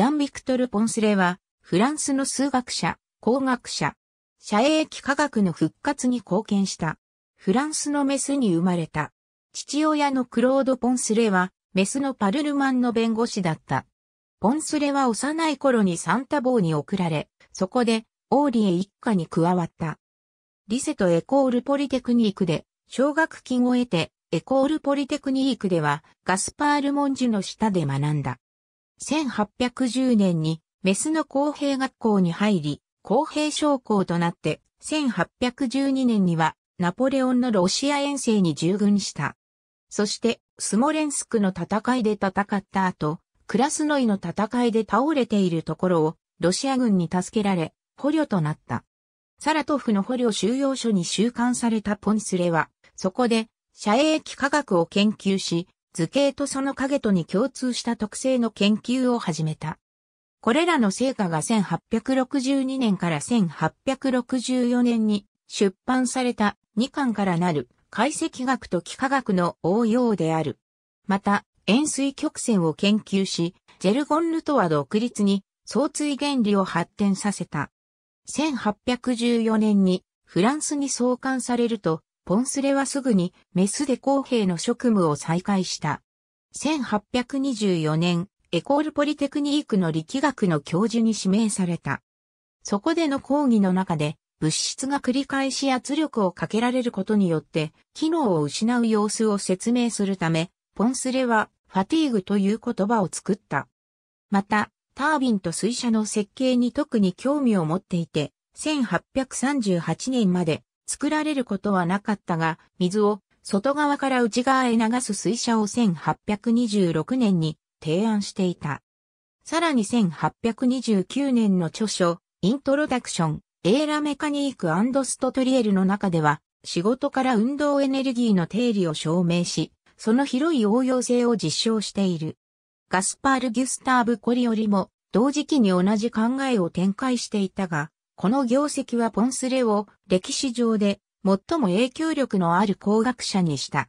ジャン・ビクトル・ポンスレは、フランスの数学者、工学者、社営機科学の復活に貢献した。フランスのメスに生まれた。父親のクロード・ポンスレは、メスのパルルマンの弁護士だった。ポンスレは幼い頃にサンタボーに送られ、そこで、オーリエ一家に加わった。リセとエコールポリテクニークで、奨学金を得て、エコールポリテクニークでは、ガスパール・モンジュの下で学んだ。1810年にメスの公平学校に入り、公平将校となって、1812年にはナポレオンのロシア遠征に従軍した。そして、スモレンスクの戦いで戦った後、クラスノイの戦いで倒れているところを、ロシア軍に助けられ、捕虜となった。サラトフの捕虜収容所に収監されたポンスレは、そこで、射影機科学を研究し、図形とその影とに共通した特性の研究を始めた。これらの成果が1862年から1864年に出版された2巻からなる解析学と幾何学の応用である。また、円錐曲線を研究し、ジェルゴン・ルトワ独立に相対原理を発展させた。1814年にフランスに創刊されると、ポンスレはすぐにメスで公平の職務を再開した。1824年、エコールポリテクニークの力学の教授に指名された。そこでの講義の中で、物質が繰り返し圧力をかけられることによって、機能を失う様子を説明するため、ポンスレは、ファティーグという言葉を作った。また、タービンと水車の設計に特に興味を持っていて、1838年まで作られることはなかったが、水を外側から内側へ流す水車を1826年に提案していた。さらに1829年の著書、イントロダクション、エーラメカニークストトリエルの中では、仕事から運動エネルギーの定理を証明し、その広い応用性を実証している。ガスパール・ギュスターブ・コリオリも同時期に同じ考えを展開していたが、この業績はポンスレを歴史上で最も影響力のある工学者にした。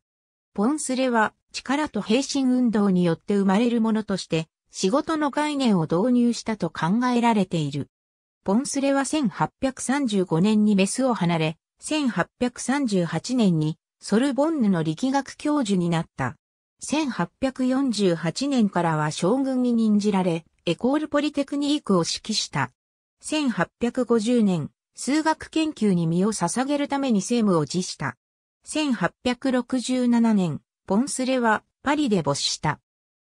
ポンスレは力と平身運動によって生まれるものとして仕事の概念を導入したと考えられている。ポンスレは1835年にメスを離れ、1838年にソルボンヌの力学教授になった。1848年からは将軍に任じられ、エコールポリテクニークを指揮した。1850年、数学研究に身を捧げるために政務を辞した。1867年、ポンスレはパリで没した。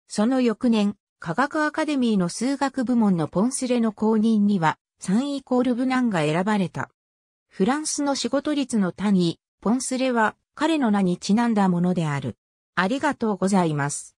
その翌年、科学アカデミーの数学部門のポンスレの公認には、3イコールブナンが選ばれた。フランスの仕事率の単位、ポンスレは彼の名にちなんだものである。ありがとうございます。